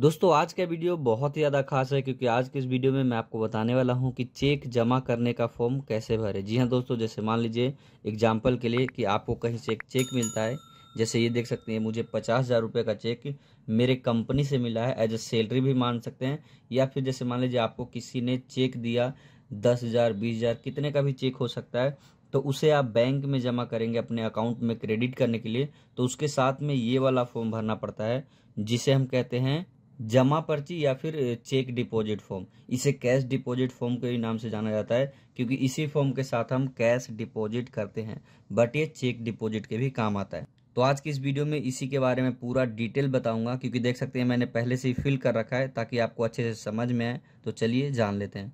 दोस्तों आज का वीडियो बहुत ही ज़्यादा खास है क्योंकि आज के इस वीडियो में मैं आपको बताने वाला हूं कि चेक जमा करने का फॉर्म कैसे भरे जी हां दोस्तों जैसे मान लीजिए एग्जाम्पल के लिए कि आपको कहीं से एक चेक मिलता है जैसे ये देख सकते हैं मुझे पचास हज़ार रुपये का चेक मेरे कंपनी से मिला है एज ए सैलरी भी मान सकते हैं या फिर जैसे मान लीजिए आपको किसी ने चेक दिया दस हज़ार बीस हज़ार कितने का भी चेक हो सकता है तो उसे आप बैंक में जमा करेंगे अपने अकाउंट में क्रेडिट करने के लिए तो उसके साथ में ये वाला फॉर्म भरना पड़ता है जिसे हम कहते हैं जमा पर्ची या फिर चेक डिपॉजिट फॉर्म इसे कैश डिपॉजिट फॉर्म के नाम से जाना जाता है क्योंकि इसी फॉर्म के साथ हम कैश डिपॉजिट करते हैं बट ये चेक डिपॉजिट के भी काम आता है तो आज की इस वीडियो में इसी के बारे में पूरा डिटेल बताऊंगा क्योंकि देख सकते हैं मैंने पहले से ही फिल कर रखा है ताकि आपको अच्छे से समझ में आए तो चलिए जान लेते हैं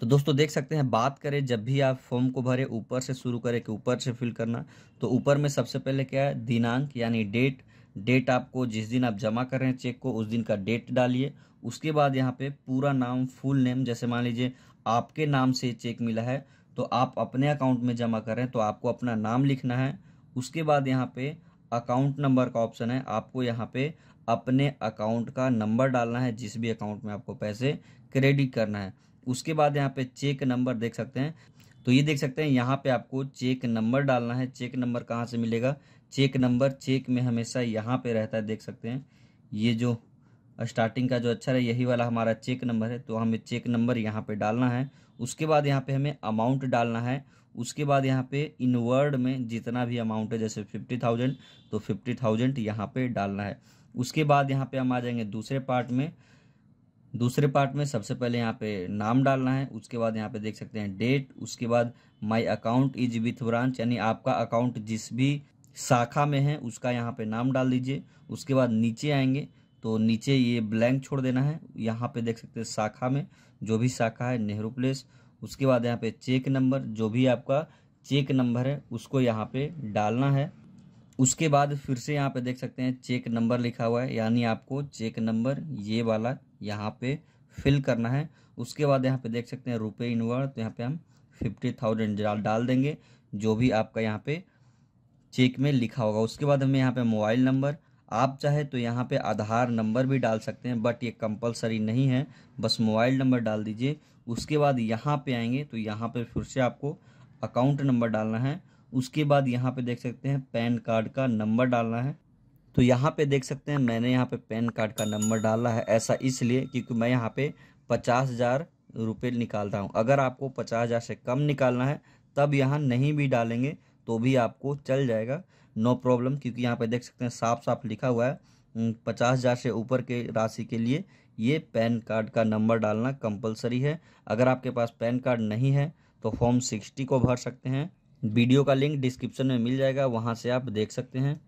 तो दोस्तों देख सकते हैं बात करें जब भी आप फॉर्म को भरे ऊपर से शुरू करें कि ऊपर से फिल करना तो ऊपर में सबसे पहले क्या है दिनांक यानी डेट डेट आपको जिस दिन आप जमा कर रहे हैं चेक को उस दिन का डेट डालिए उसके बाद यहाँ पे पूरा नाम फुल नेम जैसे मान लीजिए आपके नाम से चेक मिला है तो आप अपने अकाउंट में जमा कर रहे हैं तो आपको अपना नाम लिखना है उसके बाद यहाँ पे अकाउंट नंबर का ऑप्शन है आपको यहाँ पे अपने अकाउंट का नंबर डालना है जिस भी अकाउंट में आपको पैसे क्रेडिट करना है उसके बाद यहाँ पे चेक नंबर देख सकते हैं तो ये देख सकते हैं यहाँ पे आपको चेक नंबर डालना है चेक नंबर कहाँ से मिलेगा चेक नंबर चेक में हमेशा यहाँ पे रहता है देख सकते हैं ये जो स्टार्टिंग का जो अच्छा है यही वाला हमारा चेक नंबर है तो हमें चेक नंबर यहाँ पे डालना है उसके बाद यहाँ पे हमें अमाउंट डालना है उसके बाद यहाँ पे इनवर्ड में जितना भी अमाउंट है जैसे फिफ्टी थाउजेंड तो फिफ्टी थाउजेंड यहाँ पे डालना है उसके बाद यहाँ पे हम आ जाएंगे दूसरे पार्ट में दूसरे पार्ट में सबसे पहले यहाँ पे नाम डालना है उसके बाद यहाँ पे देख सकते हैं डेट उसके बाद my account is with branch यानी आपका अकाउंट जिस भी शाखा में है उसका यहाँ पे नाम डाल दीजिए उसके बाद नीचे आएंगे तो नीचे ये ब्लैंक छोड़ देना है यहाँ पे देख सकते हैं शाखा में जो भी शाखा है नेहरू प्लेस उसके बाद यहाँ पे चेक नंबर जो भी आपका चेक नंबर है उसको यहाँ पे डालना है उसके बाद फिर से यहाँ पे देख सकते हैं चेक नंबर लिखा हुआ है यानी आपको चेक नंबर ये वाला यहाँ पे फिल करना है उसके बाद यहाँ पे देख सकते हैं रुपये इनवर्ड तो यहाँ पे हम फिफ्टी थाउजेंड डाल देंगे जो भी आपका यहाँ पे चेक में लिखा होगा उसके बाद हमें यहाँ पे मोबाइल नंबर आप चाहे तो यहाँ पे आधार नंबर भी डाल सकते हैं बट ये कंपलसरी नहीं है बस मोबाइल नंबर डाल दीजिए उसके बाद यहाँ पे आएंगे तो यहाँ पे फिर से आपको अकाउंट नंबर डालना है उसके बाद यहाँ पे देख सकते हैं पैन कार्ड का नंबर डालना है तो यहाँ पे देख सकते हैं मैंने यहाँ पे पैन कार्ड का नंबर डाला है ऐसा इसलिए क्योंकि मैं यहाँ पे पचास हज़ार रुपये निकाल रहा हूँ अगर आपको पचास हज़ार से कम निकालना है तब यहाँ नहीं भी डालेंगे तो भी आपको चल जाएगा नो प्रॉब्लम क्योंकि यहाँ पर देख सकते हैं साफ साफ लिखा हुआ है पचास हज़ार से ऊपर के राशि के लिए ये पैन कार्ड का नंबर डालना कंपलसरी है अगर आपके पास पैन कार्ड नहीं है तो फॉर्म सिक्सटी को भर सकते हैं वीडियो का लिंक डिस्क्रिप्शन में मिल जाएगा वहाँ से आप देख सकते हैं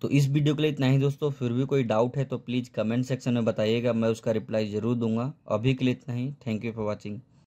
तो इस वीडियो के लिए इतना ही दोस्तों फिर भी कोई डाउट है तो प्लीज़ कमेंट सेक्शन में बताइएगा मैं उसका रिप्लाई ज़रूर दूंगा अभी के लिए इतना ही थैंक यू फॉर वॉचिंग